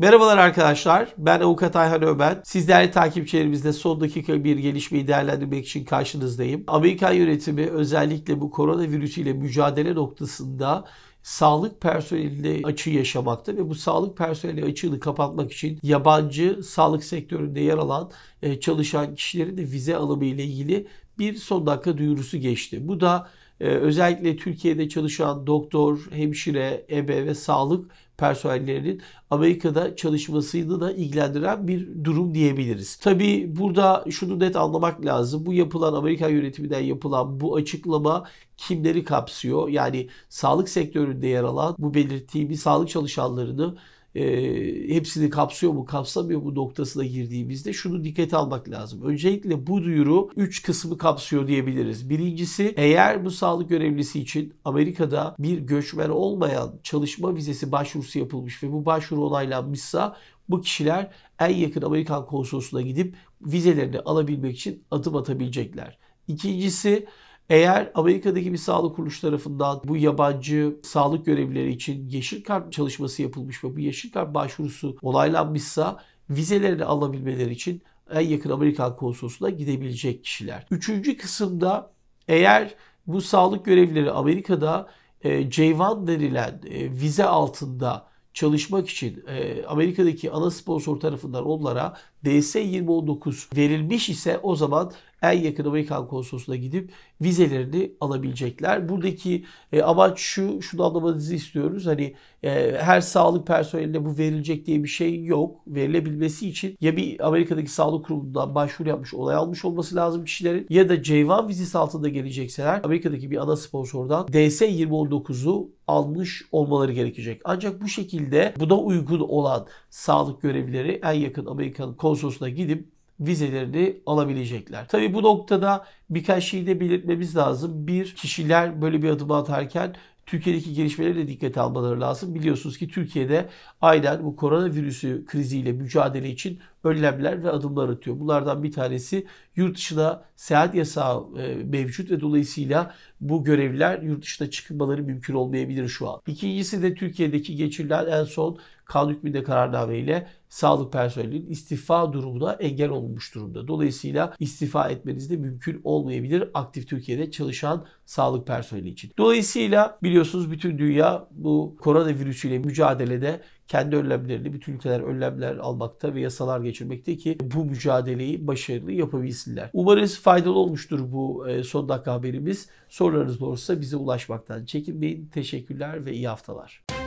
Merhabalar arkadaşlar. Ben Avukat Ayhan Öben. Sizlerle takipçilerimizle son dakika bir gelişmeyi değerlendirmek için karşınızdayım. Amerika yönetimi özellikle bu koronavirüs ile mücadele noktasında sağlık personeli açığı yaşamakta ve bu sağlık personeli açığını kapatmak için yabancı sağlık sektöründe yer alan e, çalışan kişilerin de vize alımı ile ilgili bir son dakika duyurusu geçti. Bu da ee, özellikle Türkiye'de çalışan doktor, hemşire, ebe ve sağlık personellerinin Amerika'da çalışmasını da ilgilendiren bir durum diyebiliriz. Tabi burada şunu net anlamak lazım. Bu yapılan Amerika yönetiminden yapılan bu açıklama kimleri kapsıyor? Yani sağlık sektöründe yer alan bu belirttiğimiz sağlık çalışanlarını e, hepsini kapsıyor mu kapsamıyor mu noktasına girdiğimizde şunu dikkate almak lazım. Öncelikle bu duyuru 3 kısmı kapsıyor diyebiliriz. Birincisi eğer bu sağlık görevlisi için Amerika'da bir göçmen olmayan çalışma vizesi başvurusu yapılmış ve bu başvuru onaylanmışsa bu kişiler en yakın Amerikan konsolosluğuna gidip vizelerini alabilmek için adım atabilecekler. İkincisi eğer Amerika'daki bir sağlık kuruluş tarafından bu yabancı sağlık görevlileri için yeşil kart çalışması yapılmış ve bu yeşil kart başvurusu olaylanmışsa vizelerini alabilmeleri için en yakın Amerikan konsolosluğuna gidebilecek kişiler. Üçüncü kısımda eğer bu sağlık görevlileri Amerika'da c e, 1 denilen e, vize altında çalışmak için e, Amerika'daki ana sponsor tarafından onlara DS-2019 verilmiş ise o zaman en yakın Amerikan konsolosluğuna gidip vizelerini alabilecekler. Buradaki e, amaç şu, şunu anlamanızı istiyoruz. Hani e, her sağlık personeline bu verilecek diye bir şey yok. Verilebilmesi için ya bir Amerika'daki sağlık kurumundan başvuru yapmış, olay almış olması lazım kişilerin ya da C1 vizesi altında gelecekseler Amerika'daki bir ana sponsordan DS-2019'u almış olmaları gerekecek. Ancak bu şekilde buna uygun olan sağlık görevlileri en yakın Amerikan konsolosluğuna gidip vizelerini alabilecekler. Tabi bu noktada birkaç şeyi de belirtmemiz lazım. Bir, kişiler böyle bir adım atarken Türkiye'deki gelişmeleri de dikkate almaları lazım. Biliyorsunuz ki Türkiye'de aynen bu koronavirüsü kriziyle mücadele için önlemler ve adımlar atıyor. Bunlardan bir tanesi yurt dışına seyahat yasağı e, mevcut ve dolayısıyla bu görevliler yurt dışına çıkmaları mümkün olmayabilir şu an. İkincisi de Türkiye'deki geçirilen en son kanun hükmünde kararname ile sağlık personelinin istifa durumuna engel olmuş durumda. Dolayısıyla istifa etmeniz de mümkün olmayabilir aktif Türkiye'de çalışan sağlık personeli için. Dolayısıyla biliyorsunuz bütün dünya bu koronavirüsüyle mücadelede kendi önlemlerini bütün ülkeler önlemler almakta ve yasalar geçirmekte ki bu mücadeleyi başarılı yapabilsinler. Umarız faydalı olmuştur bu e, son dakika haberimiz. Sorularınız olursa bize ulaşmaktan çekinmeyin. Teşekkürler ve iyi haftalar.